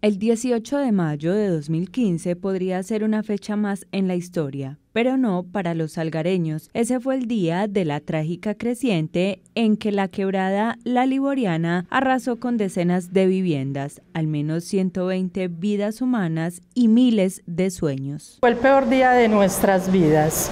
El 18 de mayo de 2015 podría ser una fecha más en la historia, pero no para los algareños. Ese fue el día de la trágica creciente en que la quebrada La Liboriana arrasó con decenas de viviendas, al menos 120 vidas humanas y miles de sueños. Fue el peor día de nuestras vidas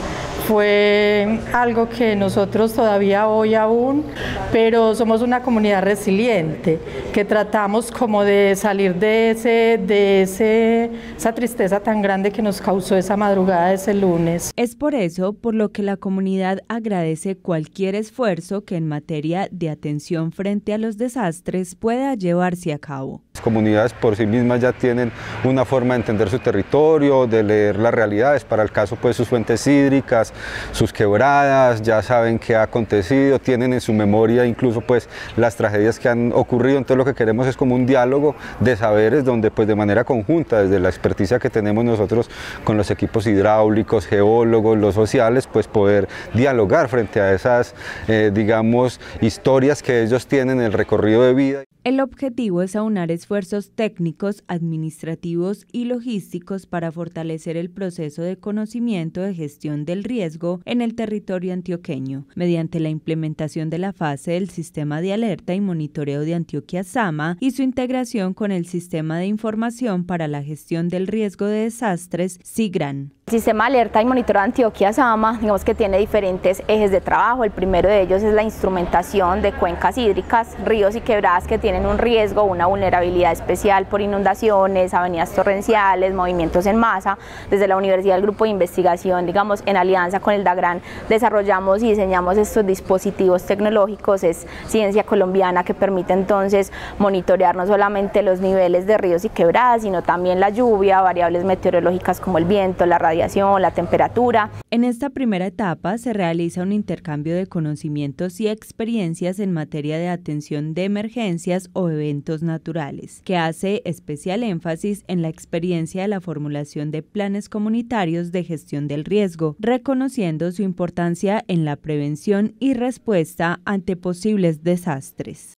fue algo que nosotros todavía hoy aún, pero somos una comunidad resiliente, que tratamos como de salir de, ese, de esa tristeza tan grande que nos causó esa madrugada de ese lunes. Es por eso por lo que la comunidad agradece cualquier esfuerzo que en materia de atención frente a los desastres pueda llevarse a cabo comunidades por sí mismas ya tienen una forma de entender su territorio, de leer las realidades, para el caso pues sus fuentes hídricas, sus quebradas, ya saben qué ha acontecido, tienen en su memoria incluso pues las tragedias que han ocurrido, entonces lo que queremos es como un diálogo de saberes donde pues de manera conjunta, desde la experticia que tenemos nosotros con los equipos hidráulicos, geólogos, los sociales, pues poder dialogar frente a esas, eh, digamos, historias que ellos tienen, en el recorrido de vida. El objetivo es aunar esfuerzos esfuerzos técnicos, administrativos y logísticos para fortalecer el proceso de conocimiento de gestión del riesgo en el territorio antioqueño, mediante la implementación de la fase del sistema de alerta y monitoreo de Antioquia Sama y su integración con el sistema de información para la gestión del riesgo de desastres SIGRAN. El sistema de alerta y monitoreo de Antioquia Sama, digamos que tiene diferentes ejes de trabajo. El primero de ellos es la instrumentación de cuencas hídricas, ríos y quebradas que tienen un riesgo, una vulnerabilidad especial por inundaciones, avenidas torrenciales, movimientos en masa. Desde la Universidad del Grupo de Investigación, digamos, en alianza con el DAGRAN, desarrollamos y diseñamos estos dispositivos tecnológicos. Es ciencia colombiana que permite entonces monitorear no solamente los niveles de ríos y quebradas, sino también la lluvia, variables meteorológicas como el viento, la radio la temperatura. En esta primera etapa se realiza un intercambio de conocimientos y experiencias en materia de atención de emergencias o eventos naturales, que hace especial énfasis en la experiencia de la formulación de planes comunitarios de gestión del riesgo, reconociendo su importancia en la prevención y respuesta ante posibles desastres.